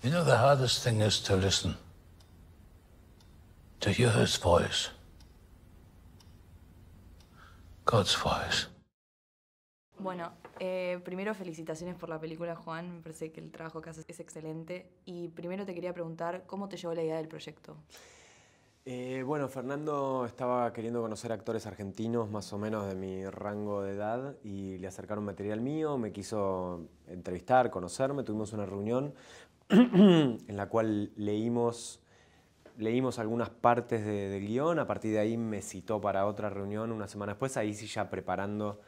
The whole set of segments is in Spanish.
You know, the hardest thing is to listen, to his Bueno, eh, primero felicitaciones por la película, Juan. Me parece que el trabajo que haces es excelente. Y primero te quería preguntar, ¿cómo te llegó la idea del proyecto? Eh, bueno, Fernando estaba queriendo conocer actores argentinos más o menos de mi rango de edad y le acercaron material mío, me quiso entrevistar, conocerme, tuvimos una reunión, en la cual leímos, leímos algunas partes del guión, a partir de ahí me citó para otra reunión una semana después, ahí sí ya preparando,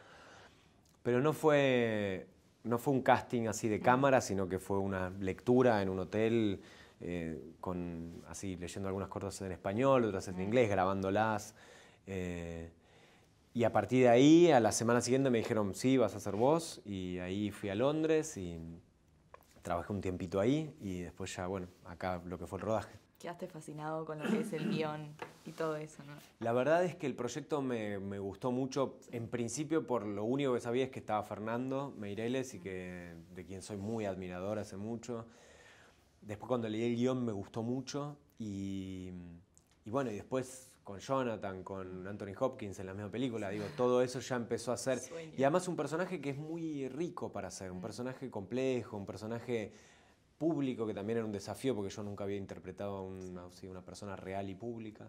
pero no fue, no fue un casting así de cámara, sino que fue una lectura en un hotel, eh, con, así leyendo algunas cortas en español, otras en inglés, grabándolas. Eh, y a partir de ahí, a la semana siguiente me dijeron, sí, vas a ser vos, y ahí fui a Londres y trabajé un tiempito ahí y después ya, bueno, acá lo que fue el rodaje. Quedaste fascinado con lo que es el guión y todo eso, ¿no? La verdad es que el proyecto me, me gustó mucho. En principio, por lo único que sabía es que estaba Fernando Meireles y que, de quien soy muy admirador hace mucho. Después, cuando leí el guión, me gustó mucho. Y, y bueno, y después con Jonathan, con Anthony Hopkins en la misma película. Digo, todo eso ya empezó a ser. Y además un personaje que es muy rico para ser, un mm. personaje complejo, un personaje público, que también era un desafío, porque yo nunca había interpretado a una, persona real y pública.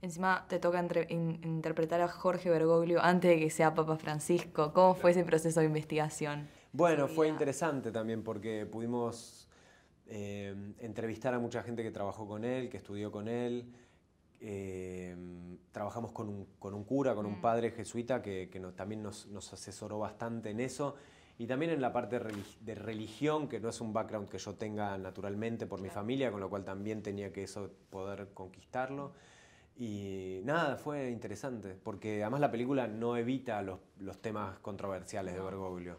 Encima te toca interpretar a Jorge Bergoglio antes de que sea Papa Francisco. ¿Cómo fue ese proceso de investigación? Bueno, fue interesante también porque pudimos eh, entrevistar a mucha gente que trabajó con él, que estudió con él, eh, trabajamos con un, con un, cura, con un mm. padre jesuita que, también nos, nos, asesoró bastante en eso. Y también en la parte de religión, que no es un background que yo tenga naturalmente por mi familia, con lo cual también tenía que eso poder conquistarlo. Y nada, fue interesante, porque además la película no evita los, los temas controversiales de Bergoglio.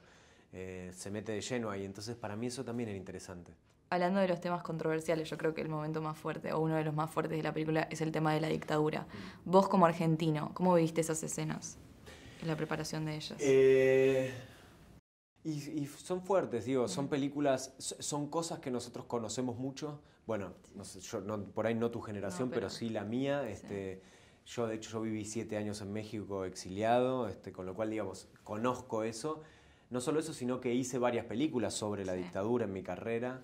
Eh, se mete de lleno ahí, entonces para mí eso también era interesante hablando de los temas controversiales, yo creo que el momento más fuerte o uno de los más fuertes de la película es el tema de la dictadura. Mm. Vos como argentino, ¿cómo viviste esas escenas? En la preparación de ellas. Eh, y, son fuertes, digo, mm. son películas, son cosas que nosotros conocemos mucho. Bueno, por ahí no tu generación, pero, sí la mía. Este, yo, de hecho, yo viví siete años en México exiliado, este, con lo cual, digamos, conozco eso. No solo eso, sino que hice varias películas sobre la dictadura en mi carrera.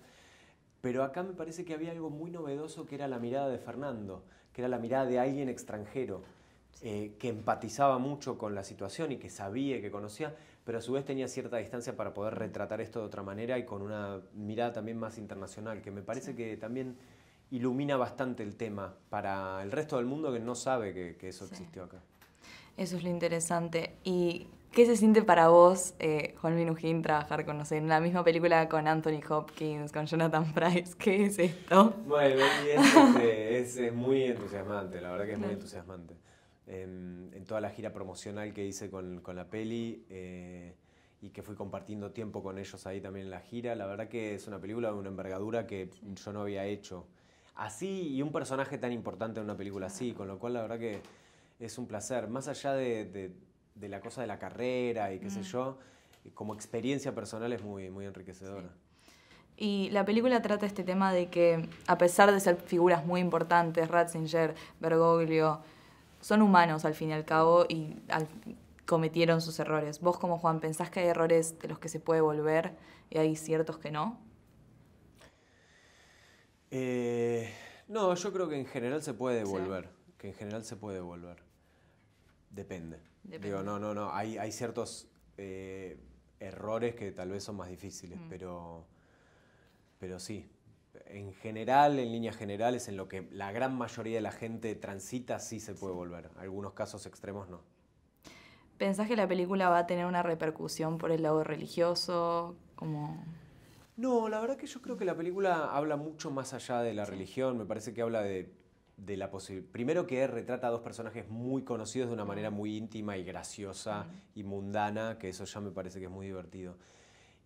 Pero acá me parece que había algo muy novedoso que era la mirada de Fernando, que era la mirada de alguien extranjero, eh, que empatizaba mucho con la situación y que sabía, y que conocía, pero a su vez tenía cierta distancia para poder retratar esto de otra manera y con una mirada también más internacional, que me parece que también ilumina bastante el tema para el resto del mundo que no sabe que, eso existió acá. Eso es lo interesante. Y ¿Qué se siente para vos, eh, Juan Minujín, trabajar con, no sé, en la misma película con Anthony Hopkins, con Jonathan Price? ¿Qué es esto? Bueno, es, eh, muy entusiasmante, la verdad que es muy entusiasmante. En, toda la gira promocional que hice con, la peli eh, y que fui compartiendo tiempo con ellos ahí también en la gira, la verdad que es una película de una envergadura que yo no había hecho así y un personaje tan importante en una película así, con lo cual la verdad que es un placer. Más allá de de la cosa de la carrera y qué sé mm. yo, como experiencia personal es muy, muy enriquecedora. Y la película trata este tema de que, a pesar de ser figuras muy importantes, Ratzinger, Bergoglio, son humanos al fin y al cabo y cometieron sus errores. ¿Vos como Juan pensás que hay errores de los que se puede volver y hay ciertos que no? Eh, no, yo creo que en general se puede devolver. Que en general se puede devolver. Depende. Digo, no, no, no. Hay, hay ciertos eh, errores que tal vez son más difíciles, mm. pero, pero sí. En general, en líneas generales, en lo que la gran mayoría de la gente transita, sí se puede volver. Algunos casos extremos no. ¿Pensás que la película va a tener una repercusión por el lado religioso? Como... No, la verdad que yo creo que la película habla mucho más allá de la religión. Me parece que habla de de la Primero que retrata a dos personajes muy conocidos de una manera muy íntima y graciosa y mundana, que eso ya me parece que es muy divertido.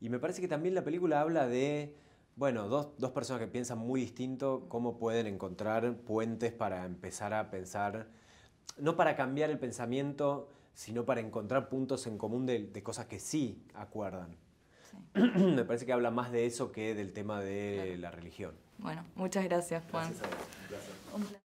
Y me parece que también la película habla de, bueno, dos, personas que piensan muy distinto, cómo pueden encontrar puentes para empezar a pensar, no para cambiar el pensamiento, sino para encontrar puntos en común de cosas que sí acuerdan. Me parece que habla más de eso que del tema de la religión. Bueno, muchas gracias, Juan.